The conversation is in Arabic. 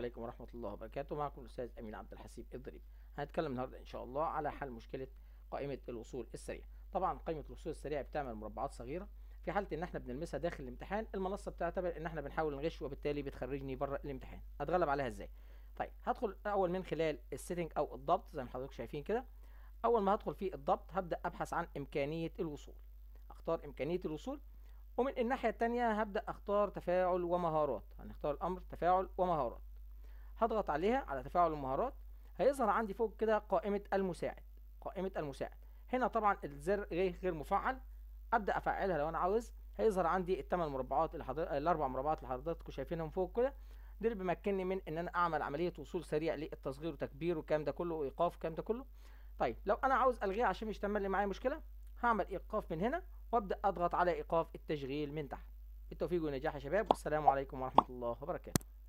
عليكم ورحمة الله وبركاته معكم الأستاذ أمين عبد الحسيب الضريب هنتكلم النهاردة إن شاء الله على حل مشكلة قائمة الوصول السريع طبعا قائمة الوصول السريع بتعمل مربعات صغيرة في حالة إن إحنا بنلمسها داخل الامتحان المنصة بتعتبر إن إحنا بنحاول نغش وبالتالي بتخرجني بره الامتحان أتغلب عليها إزاي طيب هدخل أول من خلال السيتنج أو الضبط زي ما حضرتك شايفين كده أول ما هدخل في الضبط هبدأ أبحث عن إمكانية الوصول أختار إمكانية الوصول ومن الناحية التانية هبدأ أختار تفاعل ومهارات هنختار الأمر تفاعل ومهارات هضغط عليها على تفاعل المهارات هيظهر عندي فوق كده قائمة المساعد قائمة المساعد هنا طبعا الزر غير مفعل ابدا افعلها لو انا عاوز هيظهر عندي الثمان مربعات الحضر... الاربع مربعات اللي حضراتكم شايفينهم فوق كده اللي بيمكنني من ان انا اعمل عمليه وصول سريع للتصغير وتكبير والكلام ده كله وايقاف والكلام ده كله طيب لو انا عاوز الغيه عشان مش تعمل لي معايا مشكله هعمل ايقاف من هنا وابدا اضغط على ايقاف التشغيل من تحت بالتوفيق والنجاح يا شباب والسلام عليكم ورحمه الله وبركاته